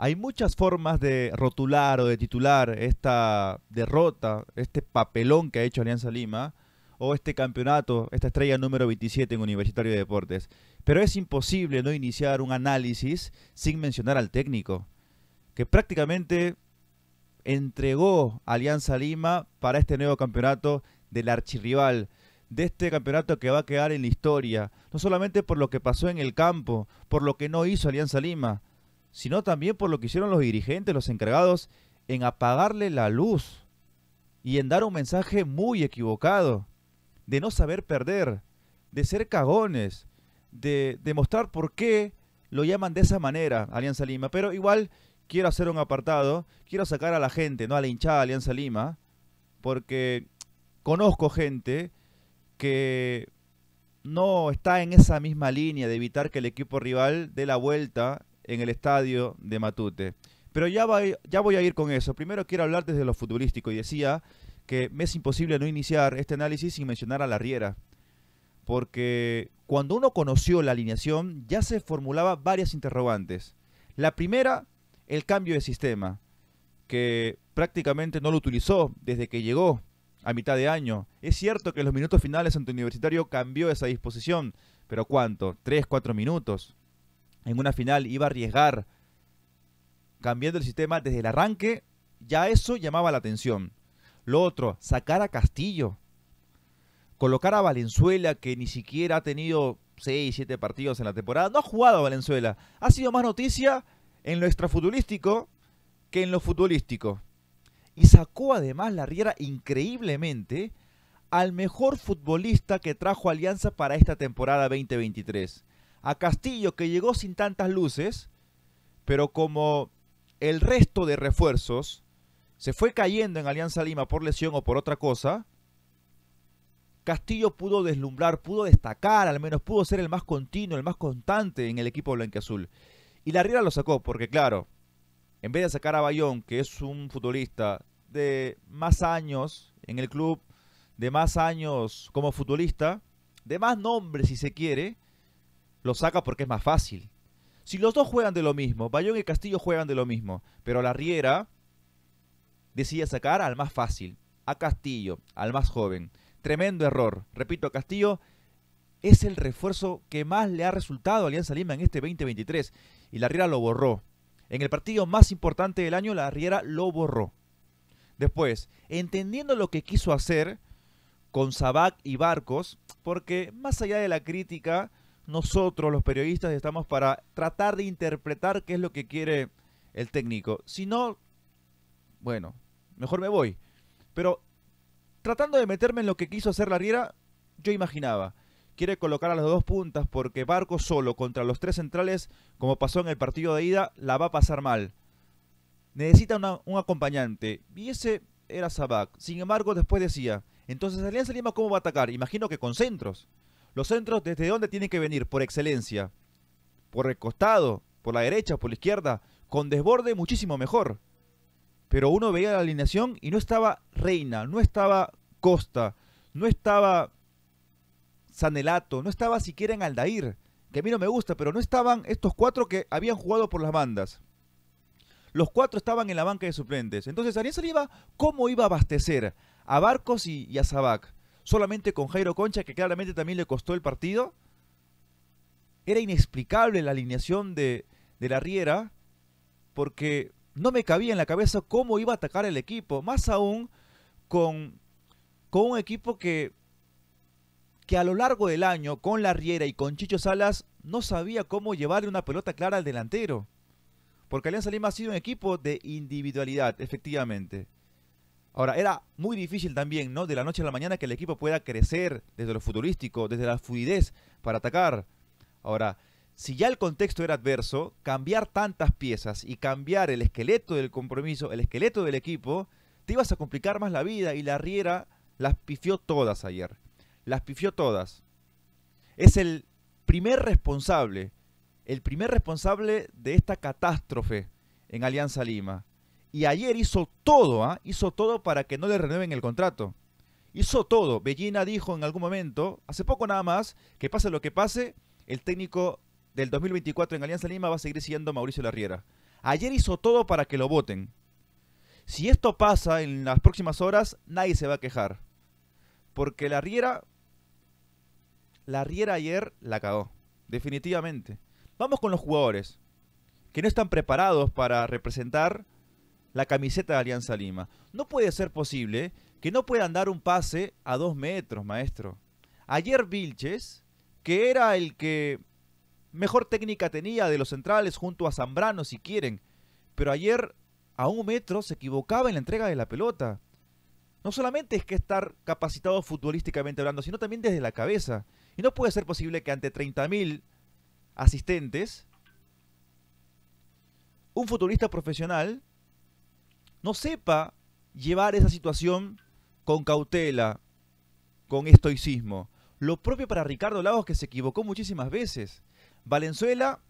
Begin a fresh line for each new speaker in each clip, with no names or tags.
Hay muchas formas de rotular o de titular esta derrota, este papelón que ha hecho Alianza Lima o este campeonato, esta estrella número 27 en Universitario de Deportes. Pero es imposible no iniciar un análisis sin mencionar al técnico, que prácticamente entregó Alianza Lima para este nuevo campeonato del archirrival, de este campeonato que va a quedar en la historia, no solamente por lo que pasó en el campo, por lo que no hizo Alianza Lima, sino también por lo que hicieron los dirigentes, los encargados, en apagarle la luz y en dar un mensaje muy equivocado, de no saber perder, de ser cagones, de demostrar por qué lo llaman de esa manera Alianza Lima. Pero igual quiero hacer un apartado, quiero sacar a la gente, no a la hinchada Alianza Lima, porque conozco gente que no está en esa misma línea de evitar que el equipo rival dé la vuelta en el estadio de Matute. Pero ya, ya voy a ir con eso. Primero quiero hablar desde lo futbolístico y decía que me es imposible no iniciar este análisis sin mencionar a la Riera. Porque cuando uno conoció la alineación ya se formulaba varias interrogantes. La primera, el cambio de sistema, que prácticamente no lo utilizó desde que llegó a mitad de año. Es cierto que en los minutos finales ante Universitario cambió esa disposición, pero ¿cuánto? ¿Tres, cuatro minutos? en una final iba a arriesgar cambiando el sistema desde el arranque, ya eso llamaba la atención. Lo otro, sacar a Castillo. Colocar a Valenzuela, que ni siquiera ha tenido 6, 7 partidos en la temporada. No ha jugado a Valenzuela. Ha sido más noticia en lo extrafutbolístico que en lo futbolístico. Y sacó además la Riera increíblemente al mejor futbolista que trajo Alianza para esta temporada 2023 a Castillo que llegó sin tantas luces, pero como el resto de refuerzos se fue cayendo en Alianza Lima por lesión o por otra cosa, Castillo pudo deslumbrar, pudo destacar, al menos pudo ser el más continuo, el más constante en el equipo blanqueazul. Y la Riera lo sacó, porque claro, en vez de sacar a Bayón, que es un futbolista de más años en el club, de más años como futbolista, de más nombre si se quiere, lo saca porque es más fácil. Si los dos juegan de lo mismo, Bayón y Castillo juegan de lo mismo, pero la Riera decide sacar al más fácil, a Castillo, al más joven. Tremendo error. Repito, Castillo es el refuerzo que más le ha resultado a Alianza Lima en este 2023 y la Riera lo borró. En el partido más importante del año, la Riera lo borró. Después, entendiendo lo que quiso hacer con Sabac y Barcos, porque más allá de la crítica, nosotros los periodistas estamos para tratar de interpretar qué es lo que quiere el técnico. Si no, bueno, mejor me voy. Pero tratando de meterme en lo que quiso hacer la riera, yo imaginaba. Quiere colocar a las dos puntas porque Barco solo contra los tres centrales, como pasó en el partido de ida, la va a pasar mal. Necesita un acompañante. Y ese era Sabac. Sin embargo, después decía, entonces Alianza Lima, ¿cómo va a atacar? Imagino que con centros. Los centros, ¿desde dónde tienen que venir? Por excelencia. Por el costado, por la derecha, por la izquierda. Con desborde muchísimo mejor. Pero uno veía la alineación y no estaba Reina, no estaba Costa, no estaba Sanelato, no estaba siquiera en Aldair, que a mí no me gusta, pero no estaban estos cuatro que habían jugado por las bandas. Los cuatro estaban en la banca de suplentes. Entonces Arias iba, ¿cómo iba a abastecer a Barcos y, a Sabac? solamente con Jairo Concha, que claramente también le costó el partido. Era inexplicable la alineación de, de la Riera, porque no me cabía en la cabeza cómo iba a atacar el equipo, más aún con, con un equipo que, que a lo largo del año, con la Riera y con Chicho Salas, no sabía cómo llevarle una pelota clara al delantero. Porque Alianza Lima ha sido un equipo de individualidad, efectivamente. Ahora, era muy difícil también, ¿no? De la noche a la mañana que el equipo pueda crecer desde lo futurístico, desde la fluidez para atacar. Ahora, si ya el contexto era adverso, cambiar tantas piezas y cambiar el esqueleto del compromiso, el esqueleto del equipo, te ibas a complicar más la vida y la Riera las pifió todas ayer. Las pifió todas. Es el primer responsable, el primer responsable de esta catástrofe en Alianza Lima. Y ayer hizo todo, ¿ah? hizo todo para que no le renueven el contrato. Hizo todo. Bellina dijo en algún momento, hace poco nada más, que pase lo que pase, el técnico del 2024 en Alianza Lima va a seguir siendo Mauricio Larriera. Ayer hizo todo para que lo voten. Si esto pasa en las próximas horas, nadie se va a quejar. Porque la Riera. La Riera ayer la cagó. Definitivamente. Vamos con los jugadores. Que no están preparados para representar la camiseta de Alianza Lima. No puede ser posible que no puedan dar un pase a dos metros, maestro. Ayer Vilches, que era el que mejor técnica tenía de los centrales junto a Zambrano, si quieren, pero ayer a un metro se equivocaba en la entrega de la pelota. No solamente es que estar capacitado futbolísticamente hablando, sino también desde la cabeza. Y no puede ser posible que ante 30.000 asistentes, un futbolista profesional no sepa llevar esa situación con cautela, con estoicismo. Lo propio para Ricardo Lagos, que se equivocó muchísimas veces. Valenzuela,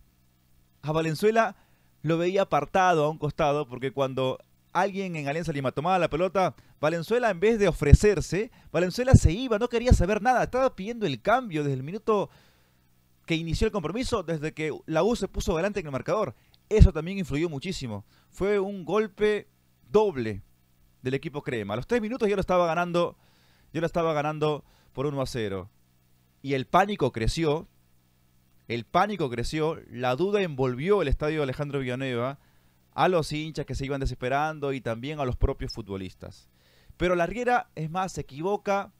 a Valenzuela lo veía apartado a un costado, porque cuando alguien en Alianza Lima tomaba la pelota, Valenzuela en vez de ofrecerse, Valenzuela se iba, no quería saber nada, estaba pidiendo el cambio desde el minuto que inició el compromiso, desde que la se puso delante en el marcador. Eso también influyó muchísimo. Fue un golpe doble del equipo crema. A los tres minutos ya lo estaba ganando, yo lo estaba ganando por 1 a 0. Y el pánico creció, el pánico creció, la duda envolvió el estadio Alejandro Villanueva a los hinchas que se iban desesperando y también a los propios futbolistas. Pero riera es más, se equivoca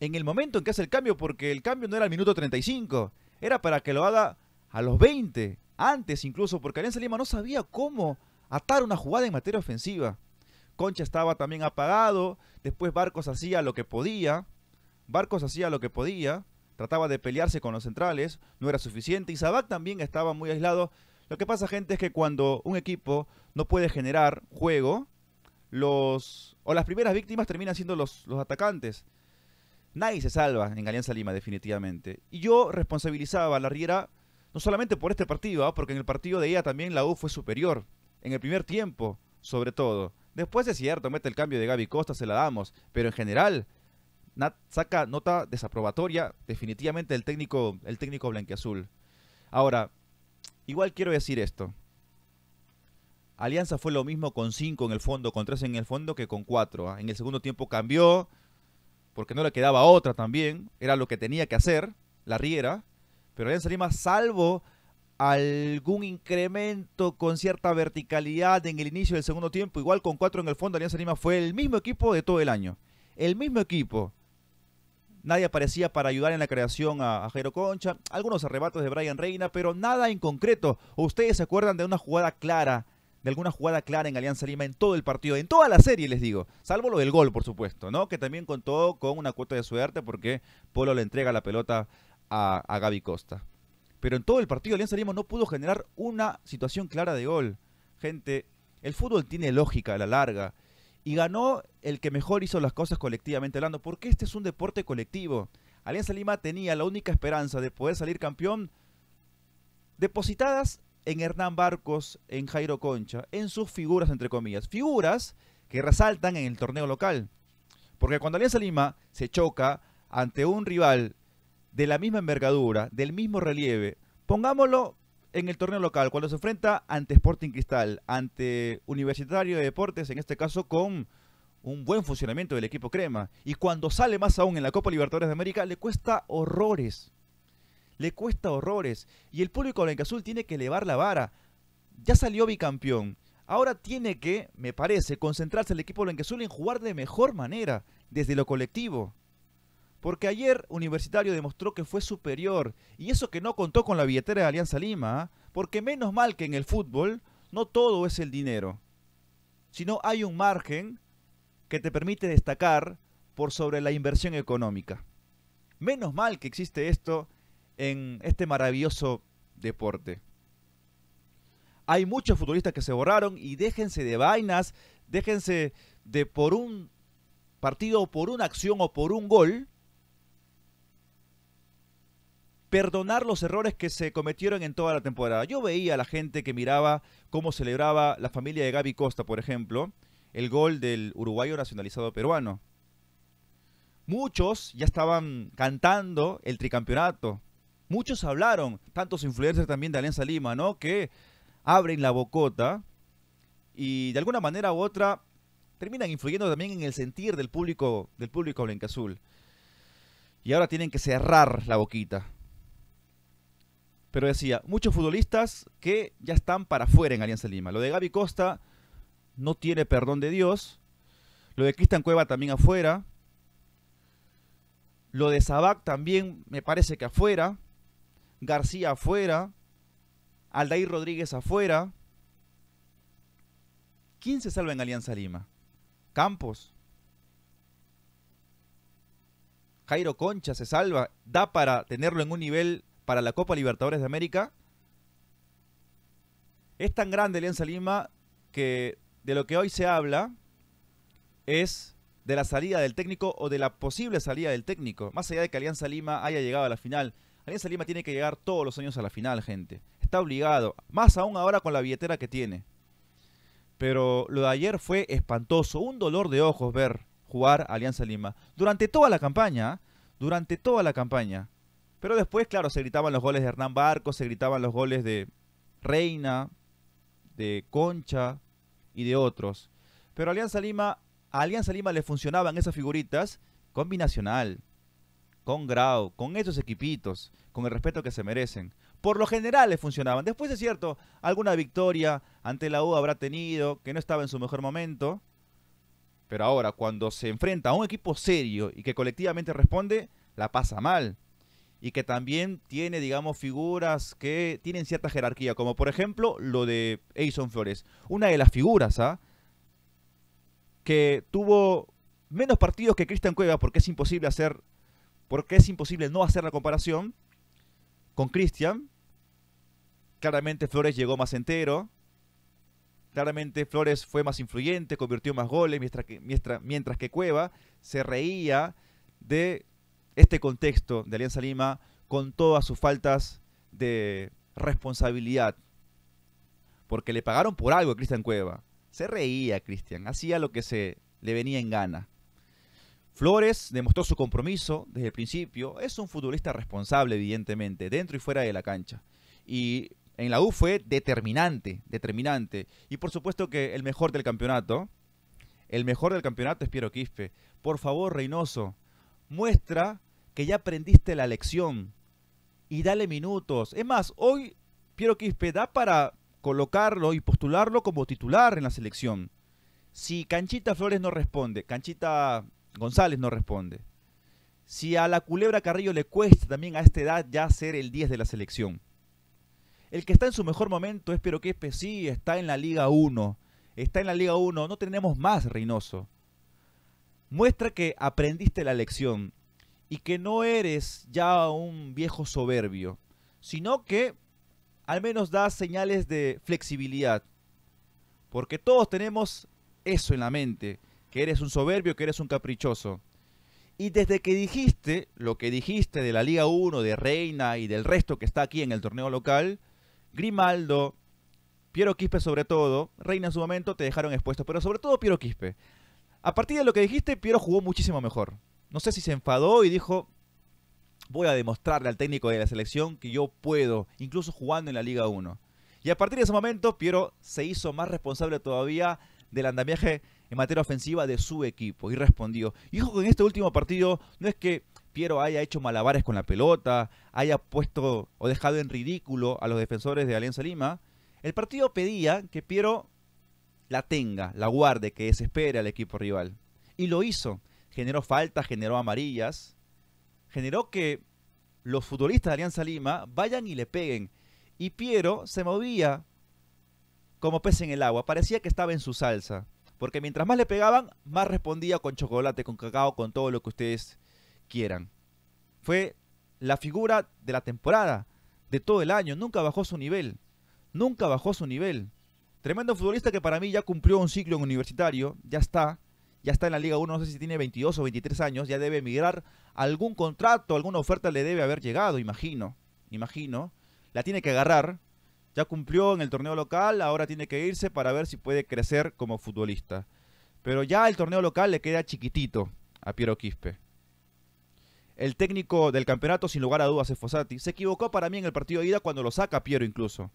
en el momento en que hace el cambio, porque el cambio no era al minuto 35, era para que lo haga a los 20, antes incluso, porque Alianza Lima no sabía cómo atar una jugada en materia ofensiva. Concha estaba también apagado, después Barcos hacía lo que podía, Barcos hacía lo que podía, trataba de pelearse con los centrales, no era suficiente y Sabac también estaba muy aislado. Lo que pasa gente es que cuando un equipo no puede generar juego, los o las primeras víctimas terminan siendo los, los atacantes. Nadie se salva en Alianza Lima definitivamente. Y yo responsabilizaba a la Riera no solamente por este partido, ¿ah? porque en el partido de ella también la U fue superior en el primer tiempo, sobre todo. Después es cierto, mete el cambio de Gaby Costa, se la damos, pero en general saca nota desaprobatoria definitivamente el técnico, el técnico Ahora, igual quiero decir esto. Alianza fue lo mismo con 5 en el fondo, con 3 en el fondo que con 4. ¿ah? En el segundo tiempo cambió, porque no le quedaba otra también, era lo que tenía que hacer, la riera. Pero Alianza Lima, salvo algún incremento con cierta verticalidad en el inicio del segundo tiempo, igual con cuatro en el fondo, Alianza Lima fue el mismo equipo de todo el año. El mismo equipo. Nadie aparecía para ayudar en la creación a, Jairo Concha. Algunos arrebatos de Brian Reina, pero nada en concreto. ¿Ustedes se acuerdan de una jugada clara? De alguna jugada clara en Alianza Lima en todo el partido, en toda la serie, les digo. Salvo lo del gol, por supuesto, ¿no? Que también contó con una cuota de suerte porque Polo le entrega la pelota a, a Gaby Costa. Pero en todo el partido Alianza Lima no pudo generar una situación clara de gol. Gente, el fútbol tiene lógica a la larga. Y ganó el que mejor hizo las cosas colectivamente hablando, porque este es un deporte colectivo. Alianza Lima tenía la única esperanza de poder salir campeón depositadas en Hernán Barcos, en Jairo Concha, en sus figuras, entre comillas. Figuras que resaltan en el torneo local. Porque cuando Alianza Lima se choca ante un rival de la misma envergadura, del mismo relieve, pongámoslo en el torneo local, cuando se enfrenta ante Sporting Cristal, ante Universitario de Deportes, en este caso con un buen funcionamiento del equipo crema, y cuando sale más aún en la Copa Libertadores de América, le cuesta horrores. Le cuesta horrores. Y el público Azul tiene que elevar la vara. Ya salió bicampeón. Ahora tiene que, me parece, concentrarse el equipo Azul en jugar de mejor manera, desde lo colectivo. Porque ayer Universitario demostró que fue superior. Y eso que no contó con la billetera de Alianza Lima. ¿ah? Porque menos mal que en el fútbol no todo es el dinero. Sino hay un margen que te permite destacar por sobre la inversión económica. Menos mal que existe esto en este maravilloso deporte. Hay muchos futbolistas que se borraron y déjense de vainas, déjense de por un partido o por una acción o por un gol perdonar los errores que se cometieron en toda la temporada. Yo veía a la gente que miraba cómo celebraba la familia de Gaby Costa, por ejemplo, el gol del uruguayo nacionalizado peruano. Muchos ya estaban cantando el tricampeonato. Muchos hablaron, tantos influencers también de Alianza Lima, ¿no? Que abren la bocota y de alguna manera u otra terminan influyendo también en el sentir del público del público azul. Y ahora tienen que cerrar la boquita. Pero decía, muchos futbolistas que ya están para afuera en Alianza Lima. Lo de Gaby Costa no tiene perdón de Dios. Lo de Cristian Cueva también afuera. Lo de Sabac también me parece que afuera. García afuera. Aldair Rodríguez afuera. ¿Quién se salva en Alianza Lima? Campos. Jairo Concha se salva. Da para tenerlo en un nivel para la Copa Libertadores de América. Es tan grande Alianza Lima que de lo que hoy se habla es de la salida del técnico o de la posible salida del técnico. Más allá de que Alianza Lima haya llegado a la final. Alianza Lima tiene que llegar todos los años a la final, gente. Está obligado. Más aún ahora con la billetera que tiene. Pero lo de ayer fue espantoso. Un dolor de ojos ver jugar Alianza Lima. Durante toda la campaña. ¿ah? Durante toda la campaña. Pero después, claro, se gritaban los goles de Hernán Barco, se gritaban los goles de Reina, de Concha y de otros. Pero Alianza Lima, a Alianza Lima le funcionaban esas figuritas con Binacional, con Grau, con esos equipitos, con el respeto que se merecen. Por lo general le funcionaban. Después es cierto, alguna victoria ante la U habrá tenido, que no estaba en su mejor momento. Pero ahora, cuando se enfrenta a un equipo serio y que colectivamente responde, la pasa mal y que también tiene, digamos, figuras que tienen cierta jerarquía, como por ejemplo lo de Aison Flores. Una de las figuras, ¿ah? Que tuvo menos partidos que Cristian Cueva, porque es imposible hacer, porque es imposible no hacer la comparación con Cristian. Claramente Flores llegó más entero. Claramente Flores fue más influyente, convirtió más goles, mientras, mientras que Cueva se reía de este contexto de Alianza Lima con todas sus faltas de responsabilidad. Porque le pagaron por algo a Cristian Cueva. Se reía Cristian, hacía lo que se le venía en gana. Flores demostró su compromiso desde el principio. Es un futbolista responsable, evidentemente, dentro y fuera de la cancha. Y en la U fue determinante, determinante. Y por supuesto que el mejor del campeonato, el mejor del campeonato es Piero Quispe. Por favor, Reynoso, muestra que ya aprendiste la lección y dale minutos. Es más, hoy Piero Quispe da para colocarlo y postularlo como titular en la selección. Si Canchita Flores no responde, Canchita González no responde. Si a la Culebra Carrillo le cuesta también a esta edad ya ser el 10 de la selección. El que está en su mejor momento es Piero Quispe, sí, está en la Liga 1. Está en la Liga 1, no tenemos más Reynoso. Muestra que aprendiste la lección y que no eres ya un viejo soberbio, sino que al menos das señales de flexibilidad. Porque todos tenemos eso en la mente, que eres un soberbio, que eres un caprichoso. Y desde que dijiste lo que dijiste de la Liga 1, de Reina y del resto que está aquí en el torneo local, Grimaldo, Piero Quispe sobre todo, Reina en su momento te dejaron expuesto, pero sobre todo Piero Quispe. A partir de lo que dijiste, Piero jugó muchísimo mejor no sé si se enfadó y dijo, voy a demostrarle al técnico de la selección que yo puedo, incluso jugando en la Liga 1. Y a partir de ese momento, Piero se hizo más responsable todavía del andamiaje en materia ofensiva de su equipo y respondió. dijo que en este último partido no es que Piero haya hecho malabares con la pelota, haya puesto o dejado en ridículo a los defensores de Alianza Lima. El partido pedía que Piero la tenga, la guarde, que desespere al equipo rival. Y lo hizo generó faltas, generó amarillas, generó que los futbolistas de Alianza Lima vayan y le peguen. Y Piero se movía como pez en el agua, parecía que estaba en su salsa, porque mientras más le pegaban, más respondía con chocolate, con cacao, con todo lo que ustedes quieran. Fue la figura de la temporada, de todo el año, nunca bajó su nivel, nunca bajó su nivel. Tremendo futbolista que para mí ya cumplió un ciclo en universitario, ya está, ya está en la Liga 1, no sé si tiene 22 o 23 años, ya debe emigrar. Algún contrato, alguna oferta le debe haber llegado, imagino, imagino. La tiene que agarrar. Ya cumplió en el torneo local, ahora tiene que irse para ver si puede crecer como futbolista. Pero ya el torneo local le queda chiquitito a Piero Quispe. El técnico del campeonato, sin lugar a dudas, es Fosati Se equivocó para mí en el partido de ida cuando lo saca Piero incluso.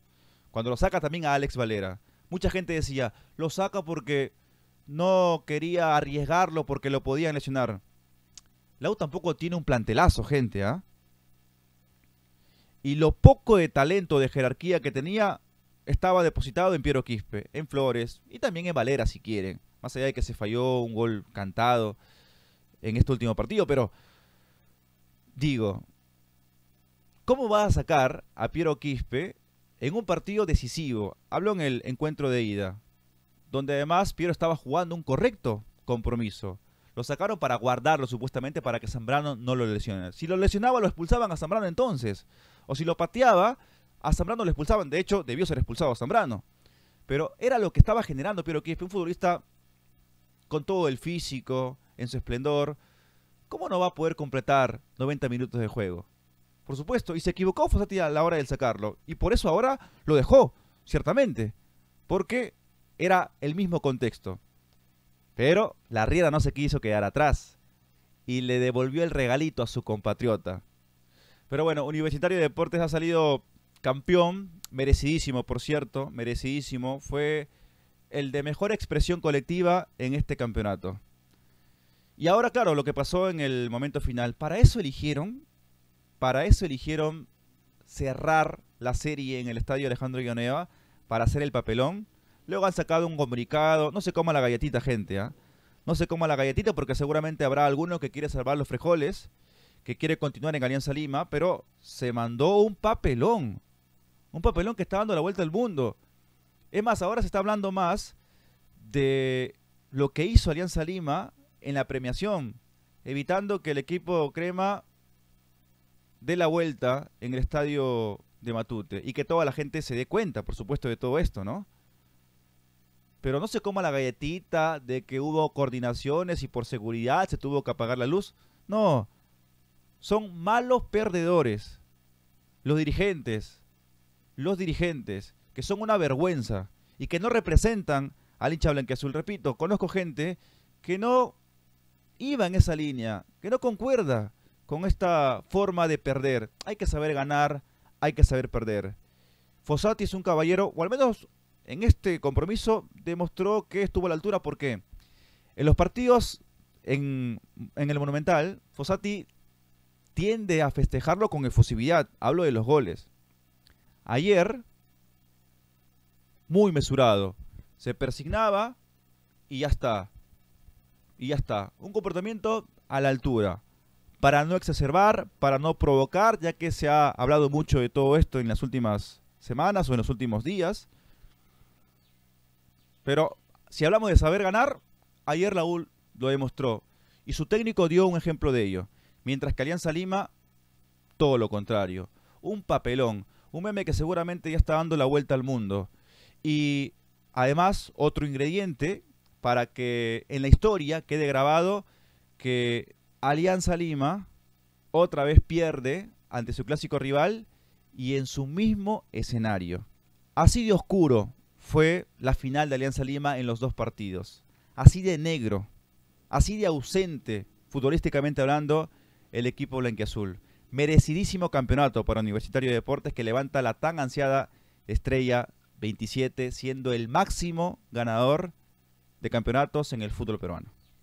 Cuando lo saca también a Alex Valera. Mucha gente decía, lo saca porque no quería arriesgarlo porque lo podían lesionar. Lau tampoco tiene un plantelazo, gente, ¿ah? Y lo poco de talento, de jerarquía que tenía, estaba depositado en Piero Quispe, en Flores y también en Valera, si quieren. Más allá de que se falló un gol cantado en este último partido, pero digo, ¿cómo va a sacar a Piero Quispe en un partido decisivo? Hablo en el encuentro de ida donde además Piero estaba jugando un correcto compromiso. Lo sacaron para guardarlo supuestamente para que Zambrano no lo lesionara. Si lo lesionaba lo expulsaban a Zambrano entonces. O si lo pateaba, a Zambrano lo expulsaban. De hecho, debió ser expulsado a Zambrano. Pero era lo que estaba generando Piero es un futbolista con todo el físico, en su esplendor. ¿Cómo no va a poder completar 90 minutos de juego? Por supuesto, y se equivocó Fosati a la hora de sacarlo. Y por eso ahora lo dejó, ciertamente. Porque era el mismo contexto. Pero la Riera no se quiso quedar atrás y le devolvió el regalito a su compatriota. Pero bueno, Universitario de Deportes ha salido campeón, merecidísimo por cierto, merecidísimo. Fue el de mejor expresión colectiva en este campeonato. Y ahora, claro, lo que pasó en el momento final. Para eso eligieron, para eso eligieron cerrar la serie en el estadio Alejandro Guioneva para hacer el papelón Luego han sacado un comunicado. No se coma la galletita, gente. ¿ah? No se coma la galletita porque seguramente habrá alguno que quiere salvar los frijoles, que quiere continuar en Alianza Lima, pero se mandó un papelón. Un papelón que está dando la vuelta al mundo. Es más, ahora se está hablando más de lo que hizo Alianza Lima en la premiación, evitando que el equipo crema dé la vuelta en el estadio de Matute y que toda la gente se dé cuenta, por supuesto, de todo esto, ¿no? Pero no se coma la galletita de que hubo coordinaciones y por seguridad se tuvo que apagar la luz. No, son malos perdedores. Los dirigentes, los dirigentes, que son una vergüenza y que no representan al hincha blanqueazul. Repito, conozco gente que no iba en esa línea, que no concuerda con esta forma de perder. Hay que saber ganar, hay que saber perder. Fossati es un caballero, o al menos en este compromiso demostró que estuvo a la altura porque en los partidos en, el Monumental, Fossati tiende a festejarlo con efusividad. Hablo de los goles. Ayer, muy mesurado. Se persignaba y ya está. Y ya está. Un comportamiento a la altura. Para no exacerbar, para no provocar, ya que se ha hablado mucho de todo esto en las últimas semanas o en los últimos días. Pero si hablamos de saber ganar, ayer Laúl lo demostró. Y su técnico dio un ejemplo de ello. Mientras que Alianza Lima, todo lo contrario. Un papelón. Un meme que seguramente ya está dando la vuelta al mundo. Y además, otro ingrediente para que en la historia quede grabado que Alianza Lima otra vez pierde ante su clásico rival y en su mismo escenario. Así de oscuro fue la final de Alianza Lima en los dos partidos. Así de negro, así de ausente, futbolísticamente hablando, el equipo blanquiazul. Merecidísimo campeonato para Universitario de Deportes que levanta la tan ansiada estrella 27, siendo el máximo ganador de campeonatos en el fútbol peruano.